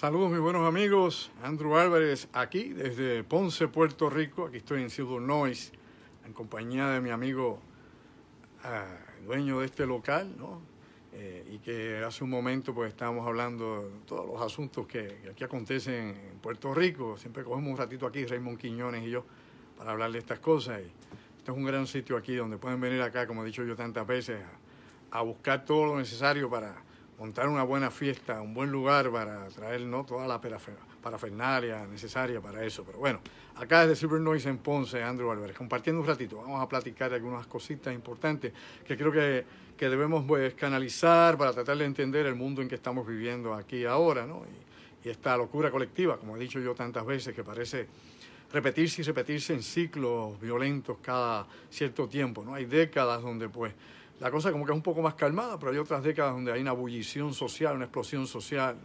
Saludos mis buenos amigos, Andrew Álvarez aquí desde Ponce, Puerto Rico, aquí estoy en Ciudad Noise, en compañía de mi amigo ah, dueño de este local, ¿no? Eh, y que hace un momento pues estábamos hablando de todos los asuntos que, aquí acontecen en Puerto Rico, siempre cogemos un ratito aquí, Raymond Quiñones y yo, para hablar de estas cosas. Y este es un gran sitio aquí donde pueden venir acá, como he dicho yo tantas veces, a buscar todo lo necesario para montar una buena fiesta, un buen lugar para traer ¿no? toda la parafernalia necesaria para eso. Pero bueno, acá desde Silver Noise en Ponce, Andrew Álvarez, compartiendo un ratito, vamos a platicar algunas cositas importantes que creo que, que debemos pues, canalizar para tratar de entender el mundo en que estamos viviendo aquí ahora, ¿no? Y, y esta locura colectiva, como he dicho yo tantas veces, que parece repetirse y repetirse en ciclos violentos cada cierto tiempo, ¿no? Hay décadas donde pues la cosa como que es un poco más calmada, pero hay otras décadas donde hay una bullición social, una explosión social,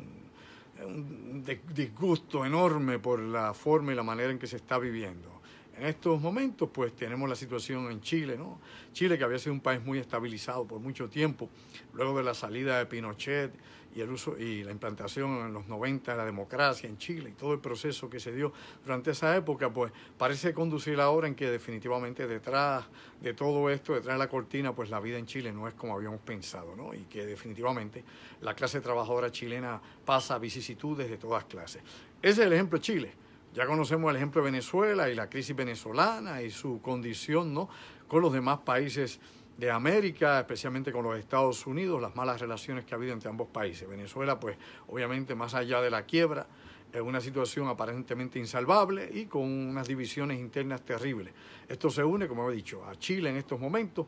un disgusto enorme por la forma y la manera en que se está viviendo. En estos momentos, pues tenemos la situación en Chile, ¿no? Chile, que había sido un país muy estabilizado por mucho tiempo, luego de la salida de Pinochet y, el uso, y la implantación en los 90 de la democracia en Chile y todo el proceso que se dio durante esa época, pues parece conducir ahora en que definitivamente detrás de todo esto, detrás de la cortina, pues la vida en Chile no es como habíamos pensado, ¿no? Y que definitivamente la clase trabajadora chilena pasa a vicisitudes de todas clases. Ese es el ejemplo de Chile. Ya conocemos el ejemplo de Venezuela y la crisis venezolana y su condición ¿no? con los demás países de América, especialmente con los Estados Unidos, las malas relaciones que ha habido entre ambos países. Venezuela, pues obviamente más allá de la quiebra, es una situación aparentemente insalvable y con unas divisiones internas terribles. Esto se une, como he dicho, a Chile en estos momentos,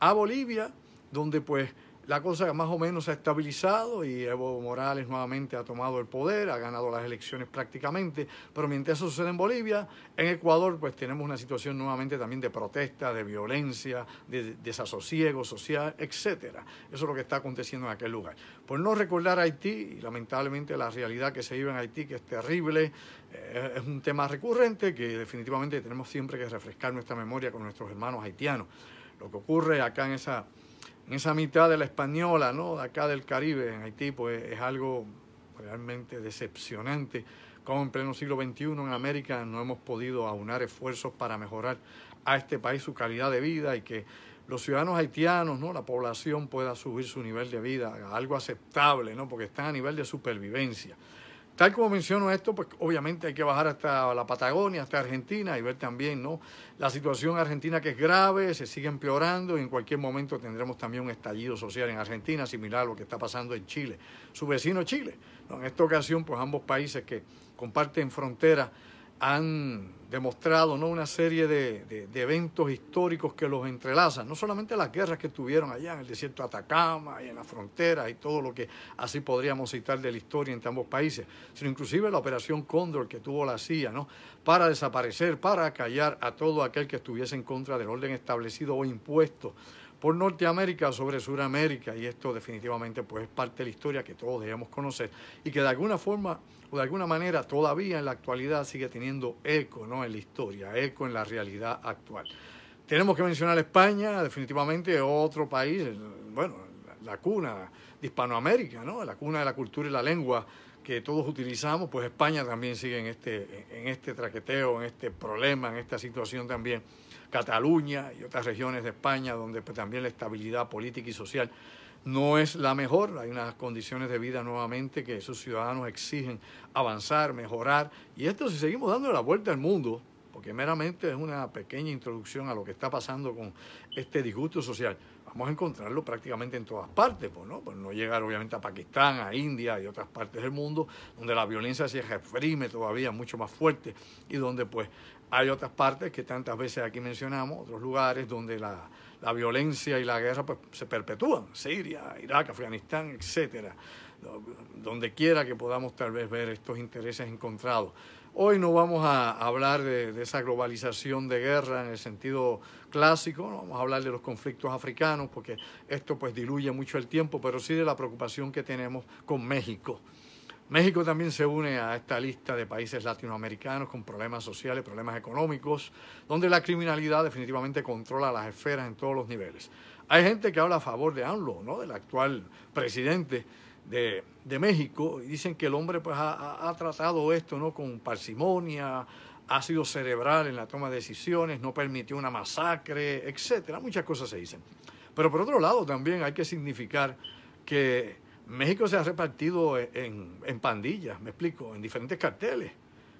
a Bolivia, donde pues la cosa más o menos se ha estabilizado y Evo Morales nuevamente ha tomado el poder, ha ganado las elecciones prácticamente, pero mientras eso sucede en Bolivia, en Ecuador pues tenemos una situación nuevamente también de protesta, de violencia, de desasosiego social, etcétera. Eso es lo que está aconteciendo en aquel lugar. Por no recordar Haití, y lamentablemente la realidad que se vive en Haití, que es terrible, eh, es un tema recurrente que definitivamente tenemos siempre que refrescar nuestra memoria con nuestros hermanos haitianos. Lo que ocurre acá en esa en esa mitad de la española, ¿no? De acá del Caribe, en Haití, pues es algo realmente decepcionante. Como en pleno siglo XXI en América no hemos podido aunar esfuerzos para mejorar a este país su calidad de vida y que los ciudadanos haitianos, ¿no? la población pueda subir su nivel de vida a algo aceptable, ¿no? porque están a nivel de supervivencia. Tal como menciono esto, pues obviamente hay que bajar hasta la Patagonia, hasta Argentina y ver también ¿no? la situación argentina que es grave, se sigue empeorando y en cualquier momento tendremos también un estallido social en Argentina, similar a lo que está pasando en Chile, su vecino Chile. En esta ocasión, pues ambos países que comparten fronteras han demostrado una serie de, eventos históricos que los entrelazan, no solamente las guerras que tuvieron allá en el desierto Atacama y en la frontera y todo lo que así podríamos citar de la historia entre ambos países, sino inclusive la operación Cóndor que tuvo la CIA para desaparecer, para callar a todo aquel que estuviese en contra del orden establecido o impuesto por Norteamérica sobre Sudamérica y esto definitivamente pues es parte de la historia que todos debemos conocer y que de alguna forma o de alguna manera todavía en la actualidad sigue teniendo eco ¿no? en la historia, eco en la realidad actual. Tenemos que mencionar España, definitivamente otro país, bueno, la cuna de Hispanoamérica, ¿no? la cuna de la cultura y la lengua que todos utilizamos, pues España también sigue en este, en este traqueteo, en este problema, en esta situación también. Cataluña y otras regiones de España, donde pues, también la estabilidad política y social no es la mejor. Hay unas condiciones de vida nuevamente que esos ciudadanos exigen avanzar, mejorar. Y esto si seguimos dando la vuelta al mundo, porque meramente es una pequeña introducción a lo que está pasando con este disgusto social, vamos a encontrarlo prácticamente en todas partes, pues, ¿no? Pues no llegar obviamente a Pakistán, a India y otras partes del mundo, donde la violencia se reprime todavía mucho más fuerte y donde pues hay otras partes que tantas veces aquí mencionamos, otros lugares donde la, la violencia y la guerra pues, se perpetúan, Siria, Irak, Afganistán, etcétera, donde quiera que podamos tal vez ver estos intereses encontrados. Hoy no vamos a hablar de, esa globalización de guerra en el sentido clásico, no vamos a hablar de los conflictos africanos porque esto pues diluye mucho el tiempo, pero sí de la preocupación que tenemos con México. México también se une a esta lista de países latinoamericanos con problemas sociales, problemas económicos, donde la criminalidad definitivamente controla las esferas en todos los niveles. Hay gente que habla a favor de AMLO, ¿no? del actual presidente, de, México, dicen que el hombre pues, ha, tratado esto ¿no? con parsimonia, ha sido cerebral en la toma de decisiones, no permitió una masacre, etcétera. Muchas cosas se dicen. Pero por otro lado, también hay que significar que México se ha repartido e, en, en pandillas, me explico, en diferentes carteles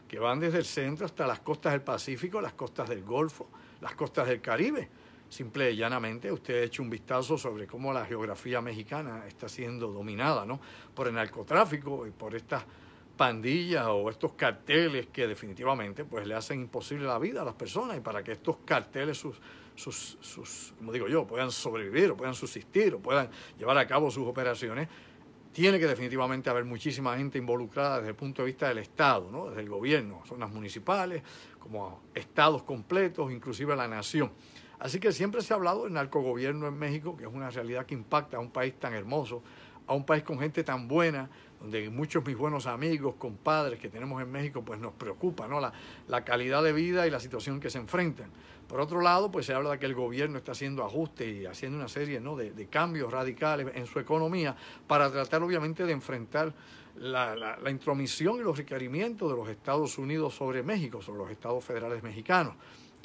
que van desde el centro hasta las costas del Pacífico, las costas del Golfo, las costas del Caribe simple y llanamente usted ha hecho un vistazo sobre cómo la geografía mexicana está siendo dominada por el narcotráfico y por estas pandillas o estos carteles que definitivamente pues le hacen imposible la vida a las personas y para que estos carteles sus, sus, sus como digo yo puedan sobrevivir o puedan subsistir o puedan llevar a cabo sus operaciones tiene que definitivamente haber muchísima gente involucrada desde el punto de vista del Estado, ¿no? desde el gobierno, zonas municipales, como estados completos, inclusive la nación. Así que siempre se ha hablado del narcogobierno en México, que es una realidad que impacta a un país tan hermoso, a un país con gente tan buena, donde muchos mis buenos amigos, compadres que tenemos en México, pues nos preocupa ¿no? la, calidad de vida y la situación que se enfrentan. Por otro lado, pues se habla de que el gobierno está haciendo ajustes y haciendo una serie de, cambios radicales en su economía para tratar obviamente de enfrentar la, la, intromisión y los requerimientos de los Estados Unidos sobre México, sobre los estados federales mexicanos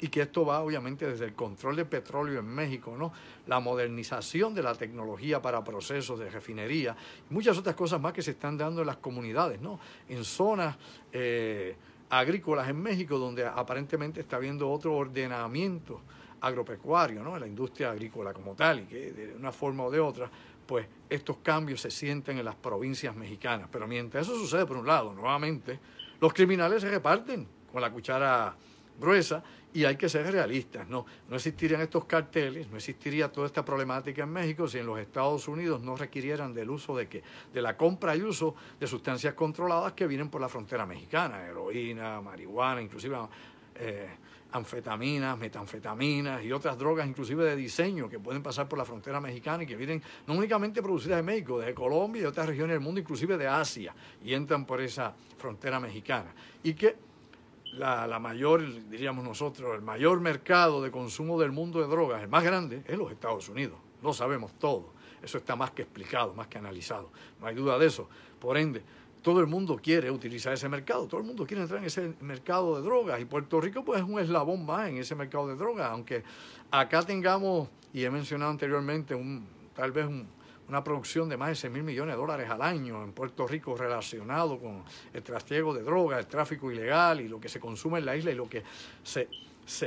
y que esto va obviamente desde el control de petróleo en México, ¿no? la modernización de la tecnología para procesos de refinería y muchas otras cosas más que se están dando en las comunidades, ¿no? en zonas eh, agrícolas en México donde aparentemente está habiendo otro ordenamiento agropecuario, ¿no? en la industria agrícola como tal, y que de una forma o de otra pues estos cambios se sienten en las provincias mexicanas. Pero mientras eso sucede, por un lado, nuevamente, los criminales se reparten con la cuchara gruesa y hay que ser realistas, ¿no? No existirían estos carteles, no existiría toda esta problemática en México si en los Estados Unidos no requirieran del uso de que De la compra y uso de sustancias controladas que vienen por la frontera mexicana, heroína, marihuana, inclusive eh, anfetaminas, metanfetaminas y otras drogas, inclusive de diseño, que pueden pasar por la frontera mexicana y que vienen no únicamente producidas en México, de Colombia y de otras regiones del mundo, inclusive de Asia, y entran por esa frontera mexicana. Y que la, mayor, diríamos nosotros, el mayor mercado de consumo del mundo de drogas, el más grande, es los Estados Unidos. Lo sabemos todo. Eso está más que explicado, más que analizado. No hay duda de eso. Por ende, todo el mundo quiere utilizar ese mercado, todo el mundo quiere entrar en ese mercado de drogas y Puerto Rico pues es un eslabón más en ese mercado de drogas, aunque acá tengamos, y he mencionado anteriormente, un, tal vez un, una producción de más de 6 mil millones de dólares al año en Puerto Rico relacionado con el trastiego de drogas, el tráfico ilegal y lo que se consume en la isla y lo que se,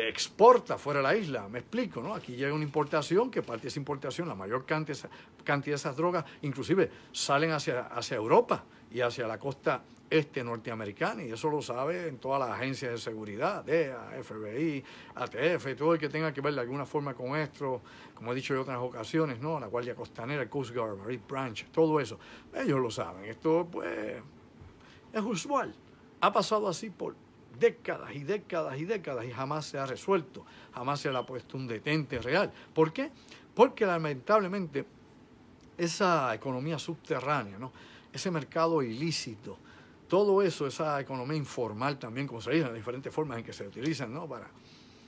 exporta fuera de la isla. Me explico, ¿no? Aquí llega una importación, que parte de esa importación, la mayor cantidad, cantidad de esas drogas, inclusive salen hacia, hacia Europa y hacia la costa este norteamericana, y eso lo sabe en todas las agencias de seguridad, DEA, FBI, ATF, todo el que tenga que ver de alguna forma con esto, como he dicho en otras ocasiones, ¿no? La Guardia Costanera, Coast Guard, Branch, todo eso, ellos lo saben, esto pues es usual, ha pasado así por décadas y décadas y décadas y jamás se ha resuelto, jamás se le ha puesto un detente real. ¿Por qué? Porque lamentablemente esa economía subterránea, ¿no? ese mercado ilícito, todo eso, esa economía informal también, como se dice, las diferentes formas en que se utilizan, ¿no? Para,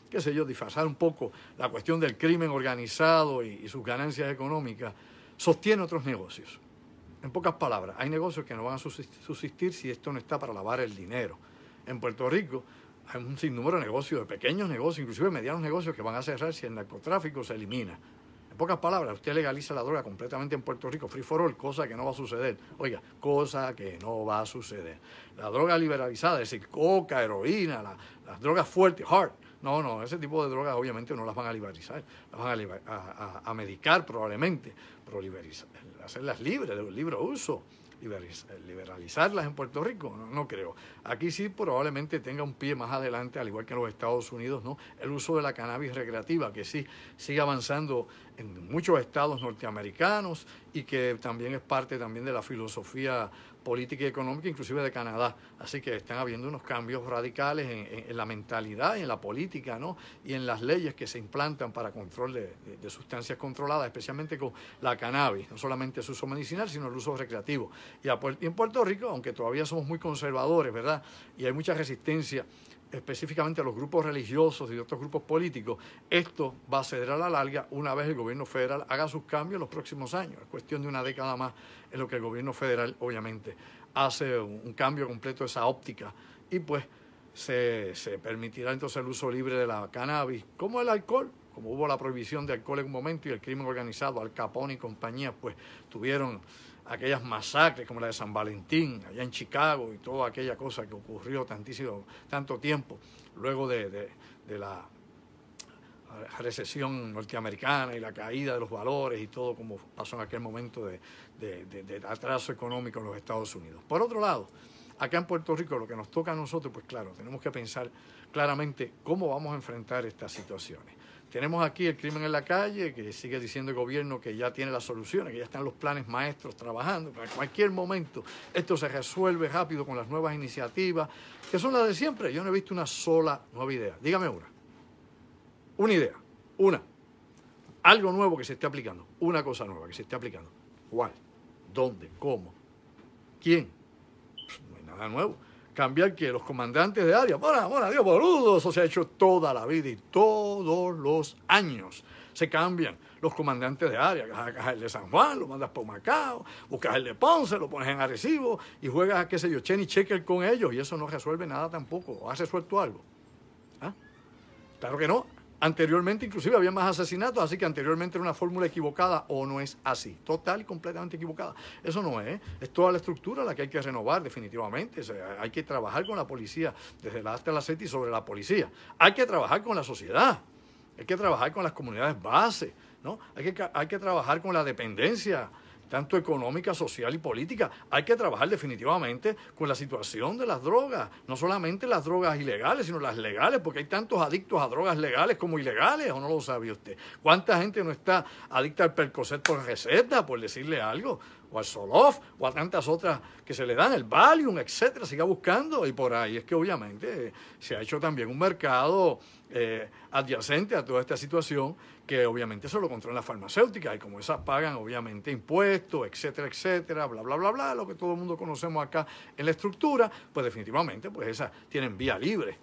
qué sé yo, disfrazar un poco la cuestión del crimen organizado y, y sus ganancias económicas, sostiene otros negocios. En pocas palabras, hay negocios que no van a subsistir si esto no está para lavar el dinero. En Puerto Rico hay un sinnúmero de negocios, de pequeños negocios, inclusive medianos negocios que van a cerrar si el narcotráfico se elimina pocas palabras, usted legaliza la droga completamente en Puerto Rico, free for all, cosa que no va a suceder. Oiga, cosa que no va a suceder. La droga liberalizada, es decir, coca, heroína, las drogas fuertes, hard. No, no, ese tipo de drogas obviamente no las van a liberalizar, las van a, a medicar probablemente, pero hacerlas libres, de libre uso. Eh, liberalizarlas en Puerto Rico, no, creo. Aquí sí probablemente tenga un pie más adelante, al igual que en los Estados Unidos, ¿no? El uso de la cannabis recreativa, que sí sigue avanzando en muchos estados norteamericanos y que también es parte también de la filosofía política y económica, inclusive de Canadá. Así que están habiendo unos cambios radicales en, la mentalidad, en la política, ¿no? Y en las leyes que se implantan para control de, sustancias controladas, especialmente con la cannabis, no solamente su uso medicinal, sino el uso recreativo. Y, y en Puerto Rico, aunque todavía somos muy conservadores, ¿verdad? Y hay mucha resistencia específicamente a los grupos religiosos y otros grupos políticos, esto va a ceder a la larga una vez el gobierno federal haga sus cambios en los próximos años. Es cuestión de una década más en lo que el gobierno federal, obviamente, hace un cambio completo de esa óptica. Y pues se, permitirá entonces el uso libre de la cannabis, como el alcohol, como hubo la prohibición de alcohol en un momento y el crimen organizado, Al Capone y compañía, pues tuvieron aquellas masacres como la de San Valentín, allá en Chicago y toda aquella cosa que ocurrió tantísimo, tanto tiempo luego de, la recesión norteamericana y la caída de los valores y todo como pasó en aquel momento de, de, atraso económico en los Estados Unidos. Por otro lado, acá en Puerto Rico lo que nos toca a nosotros, pues claro, tenemos que pensar claramente cómo vamos a enfrentar estas situaciones. Tenemos aquí el crimen en la calle, que sigue diciendo el gobierno que ya tiene las soluciones, que ya están los planes maestros trabajando, que en cualquier momento esto se resuelve rápido con las nuevas iniciativas, que son las de siempre. Yo no he visto una sola nueva idea. Dígame una. Una idea. Una. Algo nuevo que se esté aplicando. Una cosa nueva que se esté aplicando. ¿Cuál? ¿Dónde? ¿Cómo? ¿Quién? Pues no hay nada nuevo cambiar que los comandantes de área. Bueno, bueno, Dios, boludo, eso se ha hecho toda la vida y todos los años se cambian los comandantes de área. Cajas el de San Juan, lo mandas por Macao, buscas el de Ponce, lo pones en Arecibo y juegas a que se yo, y Checker con ellos y eso no resuelve nada tampoco. hace suelto algo? ¿Ah? Claro que no. Anteriormente inclusive había más asesinatos, así que anteriormente era una fórmula equivocada o no es así. Total y completamente equivocada. Eso no es. ¿eh? Es toda la estructura la que hay que renovar definitivamente. hay que trabajar con la policía desde la hasta la CETI sobre la policía. Hay que trabajar con la sociedad. Hay que trabajar con las comunidades bases. ¿no? Hay, que, hay que trabajar con la dependencia tanto económica, social y política. Hay que trabajar definitivamente con la situación de las drogas, no solamente las drogas ilegales, sino las legales, porque hay tantos adictos a drogas legales como ilegales, o no lo sabe usted. ¿Cuánta gente no está adicta al Percocet por receta, por decirle algo? o al Solof, o a tantas otras que se le dan, el Valium, etcétera, siga buscando, y por ahí es que obviamente se ha hecho también un mercado eh, adyacente a toda esta situación que obviamente eso lo controlan las farmacéuticas y como esas pagan obviamente impuestos, etcétera, etcétera, bla, bla, bla, bla, lo que todo el mundo conocemos acá en la estructura, pues definitivamente pues esas tienen vía libre.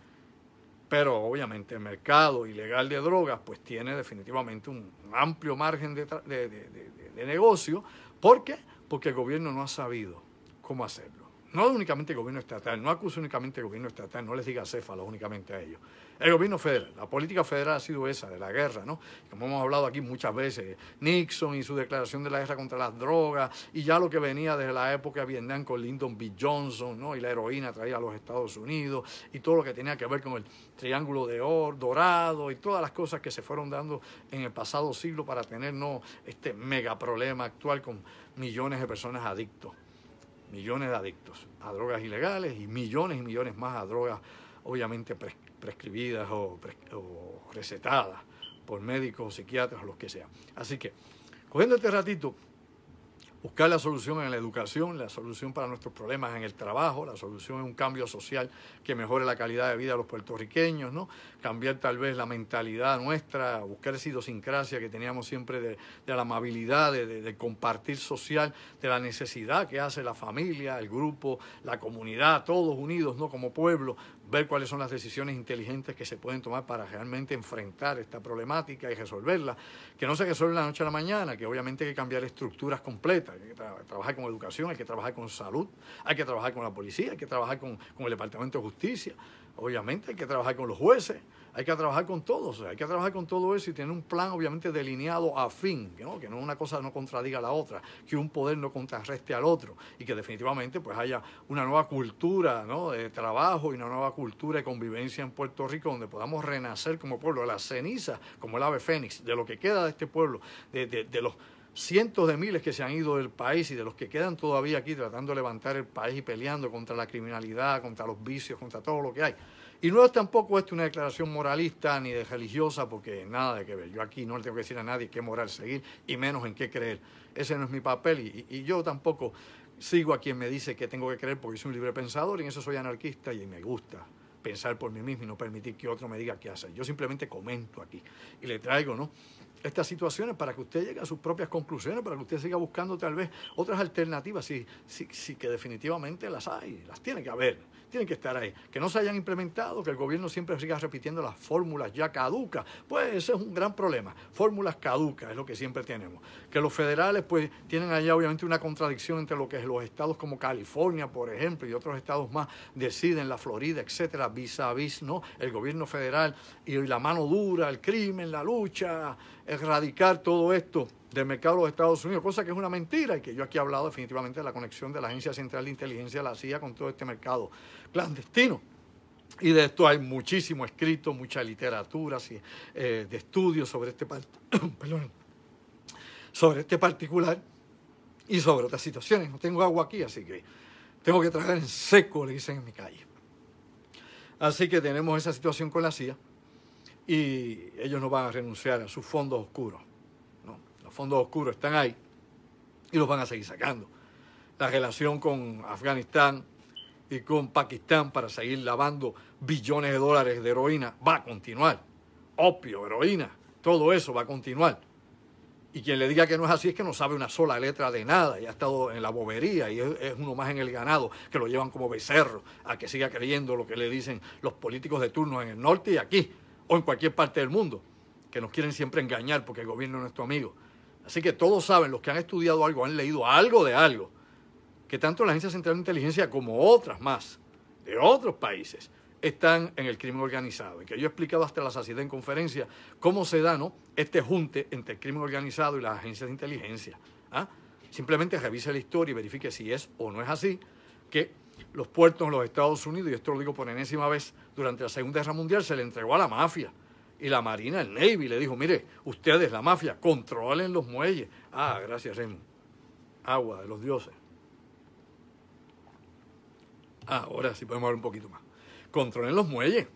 Pero obviamente el mercado ilegal de drogas pues tiene definitivamente un amplio margen de, negocio. ¿Por qué? Porque el gobierno no ha sabido cómo hacerlo. No únicamente el gobierno estatal, no acuse únicamente el gobierno estatal, no les diga Céfalo, únicamente a ellos. El gobierno federal, la política federal ha sido esa, de la guerra, ¿no? Como hemos hablado aquí muchas veces, Nixon y su declaración de la guerra contra las drogas, y ya lo que venía desde la época de Vietnam con Lyndon B. Johnson, ¿no? Y la heroína traía a los Estados Unidos, y todo lo que tenía que ver con el Triángulo de Oro, Dorado, y todas las cosas que se fueron dando en el pasado siglo para tener, ¿no? Este mega problema actual con millones de personas adictos millones de adictos a drogas ilegales y millones y millones más a drogas obviamente prescritas prescribidas o, recetadas por médicos o psiquiatras o los que sea. Así que, cogiendo este ratito, buscar la solución en la educación, la solución para nuestros problemas en el trabajo, la solución en un cambio social que mejore la calidad de vida de los puertorriqueños, ¿no? Cambiar tal vez la mentalidad nuestra, buscar esa idiosincrasia que teníamos siempre de, la amabilidad, de, de, compartir social, de la necesidad que hace la familia, el grupo, la comunidad, todos unidos, ¿no? Como pueblo, ver cuáles son las decisiones inteligentes que se pueden tomar para realmente enfrentar esta problemática y resolverla, que no se resuelve de la noche a la mañana, que obviamente hay que cambiar estructuras completas, hay que trabajar con educación, hay que trabajar con salud, hay que trabajar con la policía, hay que trabajar con el Departamento de Justicia, obviamente hay que trabajar con los jueces, hay que trabajar con todo, hay que trabajar con todo eso y tener un plan obviamente delineado a fin, que no una cosa no contradiga a la otra, que un poder no contrarreste al otro y que definitivamente pues haya una nueva cultura de trabajo y una nueva cultura de convivencia en Puerto Rico donde podamos renacer como pueblo, de las ceniza, como el ave fénix, de lo que queda de este pueblo, de, de los cientos de miles que se han ido del país y de los que quedan todavía aquí tratando de levantar el país y peleando contra la criminalidad, contra los vicios, contra todo lo que hay. Y no es tampoco esto una declaración moralista ni de religiosa, porque nada de que ver. Yo aquí no le tengo que decir a nadie qué moral seguir y menos en qué creer. Ese no es mi papel y, y yo tampoco sigo a quien me dice que tengo que creer porque soy un libre pensador y en eso soy anarquista y me gusta pensar por mí mismo y no permitir que otro me diga qué hacer. Yo simplemente comento aquí y le traigo ¿no? estas situaciones para que usted llegue a sus propias conclusiones, para que usted siga buscando tal vez otras alternativas, sí, que definitivamente las hay, las tiene que haber, tienen que estar ahí. Que no se hayan implementado, que el gobierno siempre siga repitiendo las fórmulas ya caducas, pues ese es un gran problema. Fórmulas caducas es lo que siempre tenemos. Que los federales pues tienen allá obviamente una contradicción entre lo que los estados como California, por ejemplo, y otros estados más deciden, la Florida, etcétera, vis a vis, ¿no? El gobierno federal y la mano dura, el crimen, la lucha, erradicar todo esto del mercado de los Estados Unidos, cosa que es una mentira y que yo aquí he hablado definitivamente de la conexión de la Agencia Central de Inteligencia, la CIA, con todo este mercado clandestino. Y de esto hay muchísimo escrito, mucha literatura eh, de estudios sobre este, sobre este particular y sobre otras situaciones. No tengo agua aquí, así que tengo que tragar en seco, le dicen en mi calle. Así que tenemos esa situación con la CIA y ellos no van a renunciar a sus fondos oscuros. ¿no? Los fondos oscuros están ahí y los van a seguir sacando. La relación con Afganistán y con Pakistán para seguir lavando billones de dólares de heroína va a continuar. Opio, heroína, todo eso va a continuar. Y quien le diga que no es así es que no sabe una sola letra de nada y ha estado en la bobería y es, uno más en el ganado que lo llevan como becerro a que siga creyendo lo que le dicen los políticos de turno en el norte y aquí o en cualquier parte del mundo, que nos quieren siempre engañar porque el gobierno es nuestro amigo. Así que todos saben, los que han estudiado algo, han leído algo de algo, que tanto la Agencia Central de Inteligencia como otras más de otros países están en el crimen organizado. Y que yo he explicado hasta la saciedad en conferencia cómo se da este junte entre el crimen organizado y las agencias de inteligencia. ¿ah? Simplemente revise la historia y verifique si es o no es así, que los puertos en los Estados Unidos, y esto lo digo por enésima vez, durante la Segunda Guerra Mundial se le entregó a la mafia. Y la Marina, el Navy, le dijo, mire, ustedes, la mafia, controlen los muelles. Ah, gracias, Remo. Agua de los dioses. Ah, ahora sí podemos hablar un poquito más. Controlen los muelles.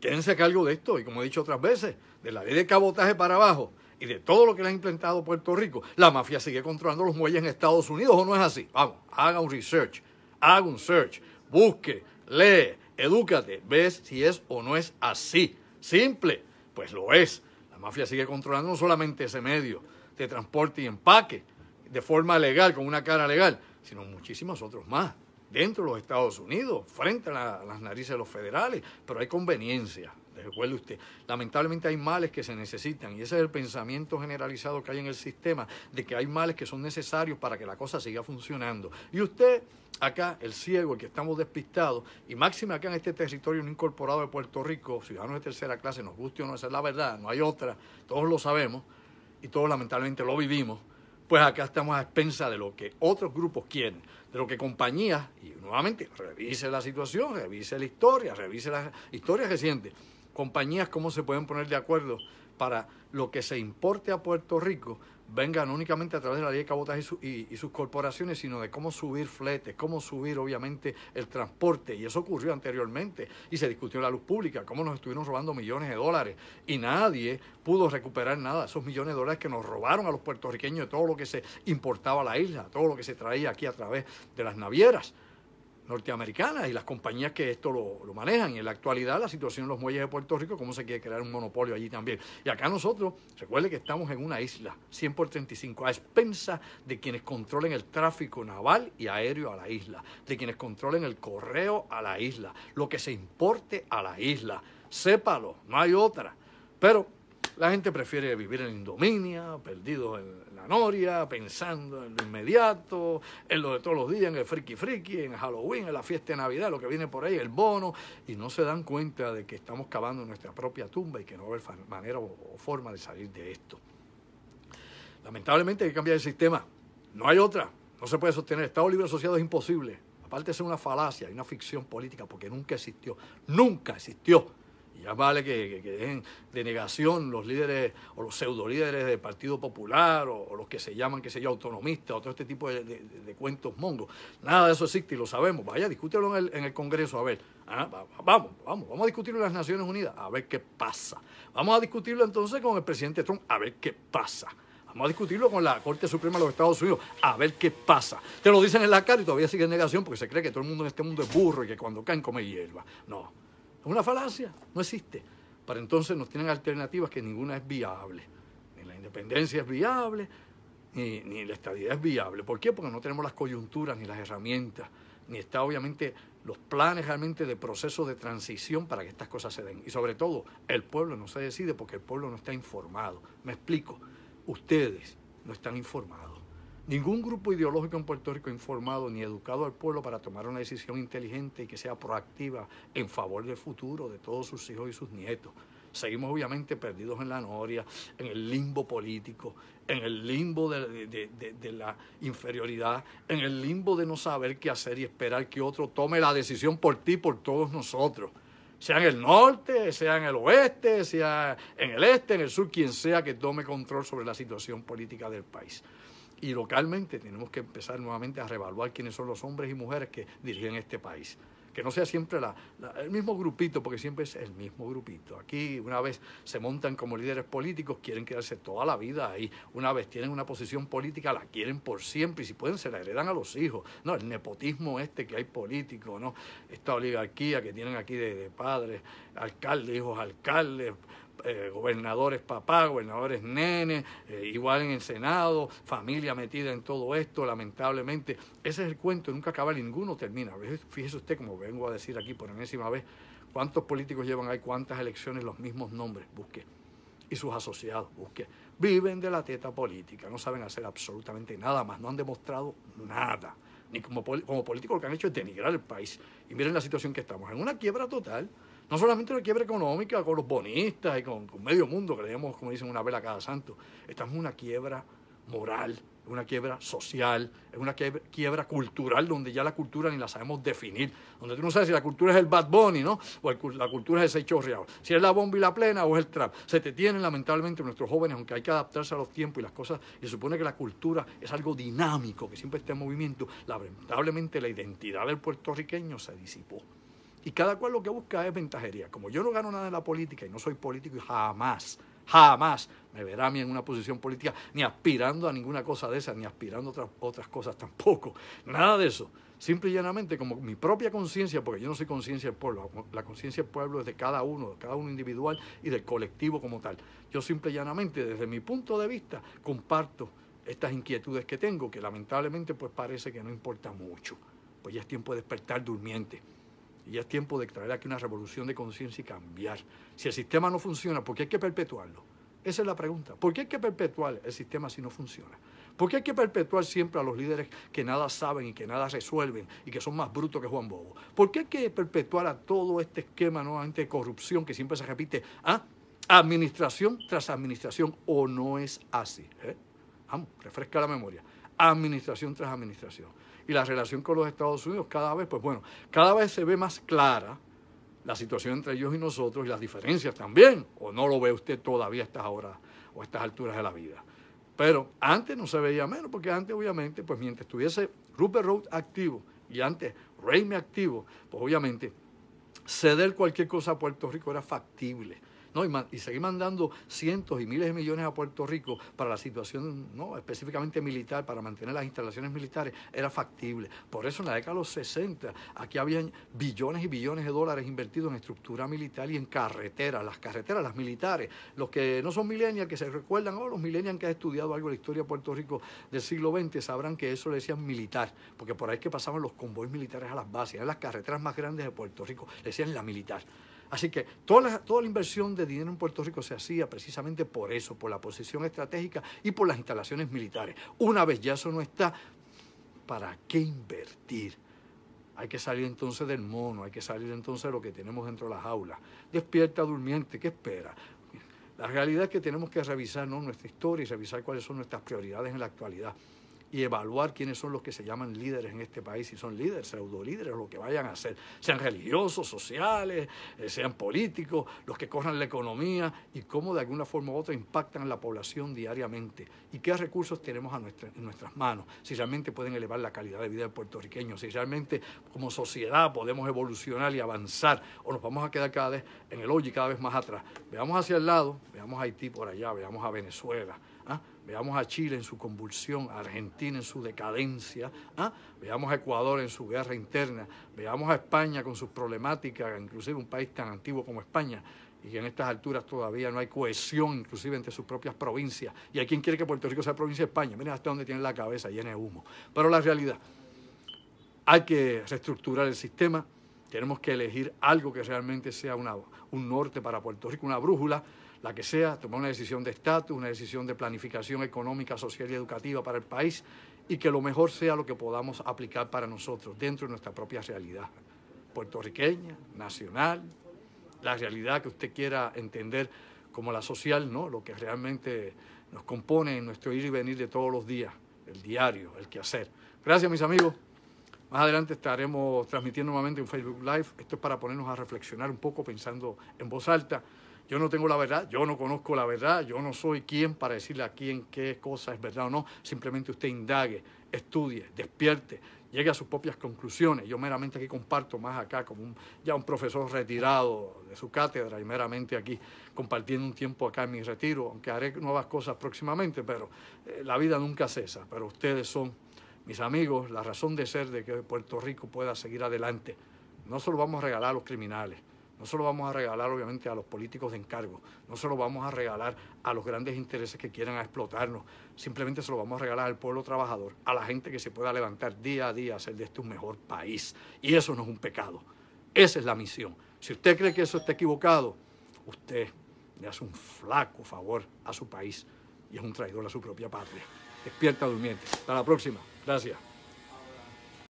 Quédense a cargo de esto, y como he dicho otras veces, de la ley de cabotaje para abajo y de todo lo que le ha implantado Puerto Rico, la mafia sigue controlando los muelles en Estados Unidos, ¿o no es así? Vamos, haga un research haga un search, busque, lee, edúcate, ves si es o no es así. Simple, pues lo es. La mafia sigue controlando no solamente ese medio de transporte y empaque de forma legal, con una cara legal, sino muchísimos otros más dentro de los Estados Unidos, frente a, a las narices de los federales, pero hay conveniencia. Recuerde usted, lamentablemente hay males que se necesitan y ese es el pensamiento generalizado que hay en el sistema de que hay males que son necesarios para que la cosa siga funcionando. Y usted, acá, el ciego, el que estamos despistados, y máxima acá en este territorio no incorporado de Puerto Rico, ciudadanos de tercera clase, nos guste o no, esa es la verdad, no hay otra, todos lo sabemos y todos lamentablemente lo vivimos pues acá estamos a expensa de lo que otros grupos quieren, de lo que compañías, y nuevamente, revise la situación, revise la historia, revise las historias reciente compañías cómo se pueden poner de acuerdo para lo que se importe a Puerto Rico venga no únicamente a través de la ley de cabotaje y, sus corporaciones, sino de cómo subir fletes, cómo subir obviamente el transporte. Y eso ocurrió anteriormente y se discutió en la luz pública, cómo nos estuvieron robando millones de dólares y nadie pudo recuperar nada. Esos millones de dólares que nos robaron a los puertorriqueños de todo lo que se importaba a la isla, todo lo que se traía aquí a través de las navieras norteamericanas y las compañías que esto lo, manejan. en la actualidad la situación en los muelles de Puerto Rico, cómo se quiere crear un monopolio allí también. Y acá nosotros, recuerde que estamos en una isla, 100 por 35, a expensa de quienes controlen el tráfico naval y aéreo a la isla, de quienes controlen el correo a la isla, lo que se importe a la isla. Sépalo, no hay otra. Pero la gente prefiere vivir en indominia, perdido en la noria, pensando en lo inmediato, en lo de todos los días, en el friki friki, en Halloween, en la fiesta de Navidad, lo que viene por ahí, el bono, y no se dan cuenta de que estamos cavando nuestra propia tumba y que no va a haber manera o forma de salir de esto. Lamentablemente hay que cambiar el sistema. No hay otra. No se puede sostener. Estado libre asociado es imposible. Aparte es una falacia y una ficción política porque nunca existió. Nunca existió ya vale que, dejen de negación los líderes o los pseudo líderes del Partido Popular o, los que se llaman, qué sé yo, autonomistas o todo este tipo de, cuentos mongos. Nada de eso existe y lo sabemos. Vaya, discútelo en el, en el Congreso, a ver. Ah, vamos, vamos, vamos a discutirlo en las Naciones Unidas, a ver qué pasa. Vamos a discutirlo entonces con el presidente Trump, a ver qué pasa. Vamos a discutirlo con la Corte Suprema de los Estados Unidos, a ver qué pasa. Te lo dicen en la cara y todavía sigue en negación porque se cree que todo el mundo en este mundo es burro y que cuando caen come hierba. No. Es una falacia, no existe. Para entonces nos tienen alternativas que ninguna es viable. Ni la independencia es viable, ni, la estabilidad es viable. ¿Por qué? Porque no tenemos las coyunturas ni las herramientas, ni está obviamente los planes realmente de proceso de transición para que estas cosas se den. Y sobre todo, el pueblo no se decide porque el pueblo no está informado. Me explico, ustedes no están informados. Ningún grupo ideológico en Puerto Rico ha informado ni educado al pueblo para tomar una decisión inteligente y que sea proactiva en favor del futuro de todos sus hijos y sus nietos. Seguimos obviamente perdidos en la noria, en el limbo político, en el limbo de, de, la inferioridad, en el limbo de no saber qué hacer y esperar que otro tome la decisión por ti, por todos nosotros. Sea en el norte, sea en el oeste, sea en el este, en el sur, quien sea que tome control sobre la situación política del país. Y localmente tenemos que empezar nuevamente a reevaluar quiénes son los hombres y mujeres que dirigen este país que no sea siempre la, el mismo grupito, porque siempre es el mismo grupito. Aquí una vez se montan como líderes políticos, quieren quedarse toda la vida ahí. Una vez tienen una posición política, la quieren por siempre y si pueden se la heredan a los hijos. No, el nepotismo este que hay político, ¿no? Esta oligarquía que tienen aquí de, de padres, alcaldes, hijos alcaldes, eh, gobernadores papá, gobernadores nene, eh, igual en el Senado, familia metida en todo esto, lamentablemente. Ese es el cuento, nunca acaba, ninguno termina. Fíjese usted, como vengo a decir aquí por enésima vez, cuántos políticos llevan ahí, cuántas elecciones, los mismos nombres, busque. Y sus asociados, busque. Viven de la teta política, no saben hacer absolutamente nada más, no han demostrado nada. Ni como, como políticos lo que han hecho es denigrar el país. Y miren la situación que estamos, en una quiebra total no solamente una quiebra económica con los bonistas y con, medio mundo, que leemos, como dicen, una vela cada santo. estamos es una quiebra moral, es una quiebra social, es una quiebra, cultural donde ya la cultura ni la sabemos definir, donde tú no sabes si la cultura es el Bad Bunny, ¿no? O la cultura es el chorreado, si es la bomba y la plena o es el trap. Se te tienen lamentablemente nuestros jóvenes, aunque hay que adaptarse a los tiempos y las cosas, y se supone que la cultura es algo dinámico, que siempre está en movimiento, lamentablemente la identidad del puertorriqueño se disipó. Y cada cual lo que busca es ventajería. Como yo no gano nada en la política y no soy político jamás, jamás me verá a mí en una posición política, ni aspirando a ninguna cosa de esa ni aspirando a otras, cosas tampoco. Nada de eso. Simple y llanamente, como mi propia conciencia, porque yo no soy conciencia del pueblo, la conciencia del pueblo es de cada uno, de cada uno individual y del colectivo como tal. Yo simple y llanamente, desde mi punto de vista, comparto estas inquietudes que tengo, que lamentablemente pues parece que no importa mucho. Pues ya es tiempo de despertar durmiente. Y es tiempo de traer aquí una revolución de conciencia y cambiar. Si el sistema no funciona, ¿por qué hay que perpetuarlo? Esa es la pregunta. ¿Por qué hay que perpetuar el sistema si no funciona? ¿Por qué hay que perpetuar siempre a los líderes que nada saben y que nada resuelven y que son más brutos que Juan Bobo? ¿Por qué hay que perpetuar a todo este esquema nuevamente de corrupción que siempre se repite? a ¿ah? administración tras administración o no es así. ¿eh? Vamos, refresca la memoria. Administración tras administración y la relación con los Estados Unidos cada vez, pues bueno, cada vez se ve más clara la situación entre ellos y nosotros y las diferencias también, o no lo ve usted todavía a estas horas o a estas alturas de la vida. Pero antes no se veía menos, porque antes obviamente, pues mientras estuviese Rupert Road activo y antes Raimi activo, pues obviamente ceder cualquier cosa a Puerto Rico era factible y, seguir mandando cientos y miles de millones a Puerto Rico para la situación ¿no? específicamente militar, para mantener las instalaciones militares, era factible. Por eso en la década de los 60 aquí habían billones y billones de dólares invertidos en estructura militar y en carreteras, las carreteras, las militares. Los que no son millennials, que se recuerdan, o oh, los millennials que han estudiado algo de la historia de Puerto Rico del siglo XX, sabrán que eso le decían militar, porque por ahí es que pasaban los convoyes militares a las bases, eran las carreteras más grandes de Puerto Rico, le decían la militar. Así que toda la, toda la inversión de dinero en Puerto Rico se hacía precisamente por eso, por la posición estratégica y por las instalaciones militares. Una vez ya eso no está, ¿para qué invertir? Hay que salir entonces del mono, hay que salir entonces de lo que tenemos dentro de las aulas. Despierta, durmiente, ¿qué espera? La realidad es que tenemos que revisar ¿no? nuestra historia y revisar cuáles son nuestras prioridades en la actualidad y evaluar quiénes son los que se llaman líderes en este país, si son líderes, pseudo líderes, lo que vayan a hacer. sean religiosos, sociales, eh, sean políticos, los que corran la economía y cómo de alguna forma u otra impactan a la población diariamente y qué recursos tenemos a en nuestras manos, si realmente pueden elevar la calidad de vida del puertorriqueño, si realmente como sociedad podemos evolucionar y avanzar o nos vamos a quedar cada vez en el hoy y cada vez más atrás. Veamos hacia el lado, veamos a Haití por allá, veamos a Venezuela. ¿ah? Veamos a Chile en su convulsión, a Argentina en su decadencia, ¿ah? veamos a Ecuador en su guerra interna, veamos a España con sus problemáticas, inclusive un país tan antiguo como España, y que en estas alturas todavía no hay cohesión inclusive entre sus propias provincias. Y hay quien quiere que Puerto Rico sea provincia de España. Miren hasta dónde tiene la cabeza, llena de humo. Pero la realidad, hay que reestructurar el sistema, tenemos que elegir algo que realmente sea un norte para Puerto Rico, una brújula la que sea, tomar una decisión de estatus, una decisión de planificación económica, social y educativa para el país y que lo mejor sea lo que podamos aplicar para nosotros dentro de nuestra propia realidad puertorriqueña, nacional, la realidad que usted quiera entender como la social, ¿no? lo que realmente nos compone en nuestro ir y venir de todos los días, el diario, el quehacer. Gracias, mis amigos. Más adelante estaremos transmitiendo nuevamente un Facebook Live. Esto es para ponernos a reflexionar un poco pensando en voz alta. Yo no tengo la verdad, yo no conozco la verdad, yo no soy quien para decirle a quién qué cosa es verdad o no. Simplemente usted indague, estudie, despierte, llegue a sus propias conclusiones. Yo meramente aquí comparto más acá, como ya un profesor retirado de su cátedra y meramente aquí compartiendo un tiempo acá en mi retiro, aunque haré nuevas cosas próximamente, pero eh, la vida nunca cesa. Pero ustedes son mis amigos, la razón de ser de que Puerto Rico pueda seguir adelante. No solo vamos a regalar a los criminales. No se lo vamos a regalar, obviamente, a los políticos de encargo, no se lo vamos a regalar a los grandes intereses que quieran explotarnos, simplemente se lo vamos a regalar al pueblo trabajador, a la gente que se pueda levantar día a día a hacer de este un mejor país. Y eso no es un pecado, esa es la misión. Si usted cree que eso está equivocado, usted le hace un flaco favor a su país y es un traidor a su propia patria. Despierta durmiente. Hasta la próxima. Gracias.